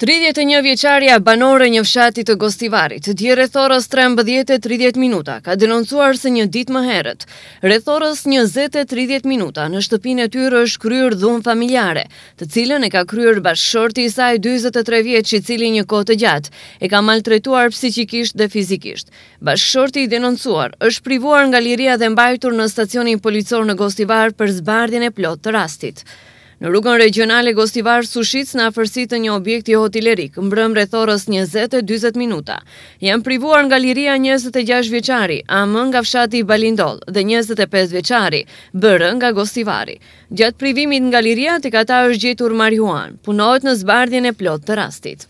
31 vjeqarja banore një fshati të Gostivarit, dje rethorës 13.30 minuta, ka denoncuar se një dit më herët. Rethorës 20.30 minuta në shtëpin e tyrë është kryur dhun familjare, të cilën e ka kryur bashkëshorti i saj 23 vjetë që cili një kote gjatë, e ka maltretuar psikikisht dhe fizikisht. Bashkëshorti i denoncuar është privuar nga liria dhe mbajtur në stacionin policor në Gostivar për zbardin e plot të rastit. Në rrugën regionale Gostivar-Sushic në afërsitë të një objekti hotelerik, mbrëm rreth orës 20:40 minuta, janë privuar nga liria 26 vjeçari, AM, nga fshati Balindoll dhe 25 vjeçari, BR, nga Gostivari. Gjatë privimit nga liria të kata është gjetur marihuan. punohet në zbardhjen e plot të rastit.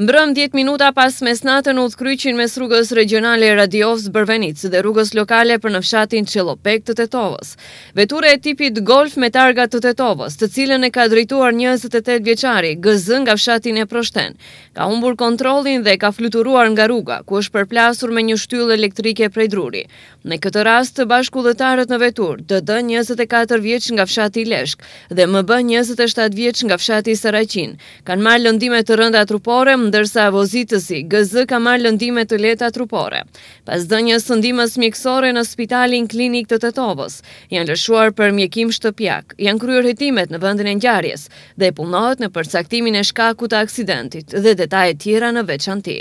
Mbrëm 10 minuta pas mesnatën u thkryqin mes rrugës regionale Radiovs Bërvenicë dhe rrugës lokale për në fshatin Qelopek të Tetovës. Veture e tipit golf me targa të Tetovës, të cilën e ka drejtuar 28 vjeqari, gëzën nga fshatin e proshten, ka umbur kontrolin dhe ka fluturuar nga rruga, ku është përplasur me një shtyllë elektrike prej druri. Në këtë rast të bashku dhe në vetur, dë dë 24 vjeq nga fshati Leshk dhe më bë 27 vjeq nga fshati Saracin, kanë marë lëndime të rënda trupore ndërsa avozitësi GZ ka marrë lëndime të leta trupore. Pas dënjës së ndimës mjekësore në spitalin klinik të Tetovës, janë lëshuar për mjekim shtëpiak, janë kryer hetimet në vendin e ngjarjes dhe punohet në përcaktimin e shkakut të aksidentit dhe detajet tjera në veçanti.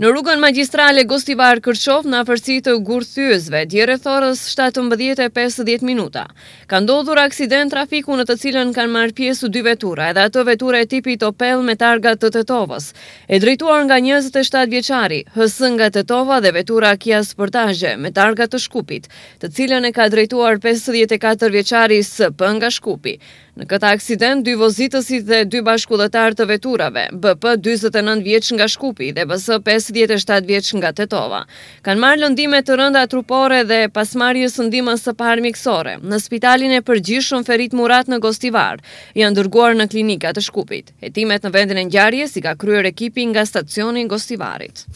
Në rrugën magistrale Gostivar Kërqov në afërsi të gurë thyësve, djere thorës 17.50 minuta. Ka ndodhur aksident trafiku në të cilën kanë marrë pjesu dy vetura edhe ato vetura e tipi opel me targa të tovës. e drejtuar nga 27 vjeqari, hësë nga tova dhe vetura kja sportaje me targa të shkupit, të cilën e ka drejtuar 54 vjeqari së për nga shkupi. Në këta aksident, dy vozitësit dhe dy bashkullëtar të veturave, BP 29 vjeq nga shkupi dhe BS 57 vjeç nga Tetova. Kan marr lëndime të rënda trupore dhe marrjes së ndihmës së parë mjekësore në spitalin e përgjithshëm Ferit Murat në Gostivar. Janë dërguar në klinikat e Shkupit. Hetimet në vendin e ngjarjes i ka kryer ekipi nga stacioni i Gostivarit.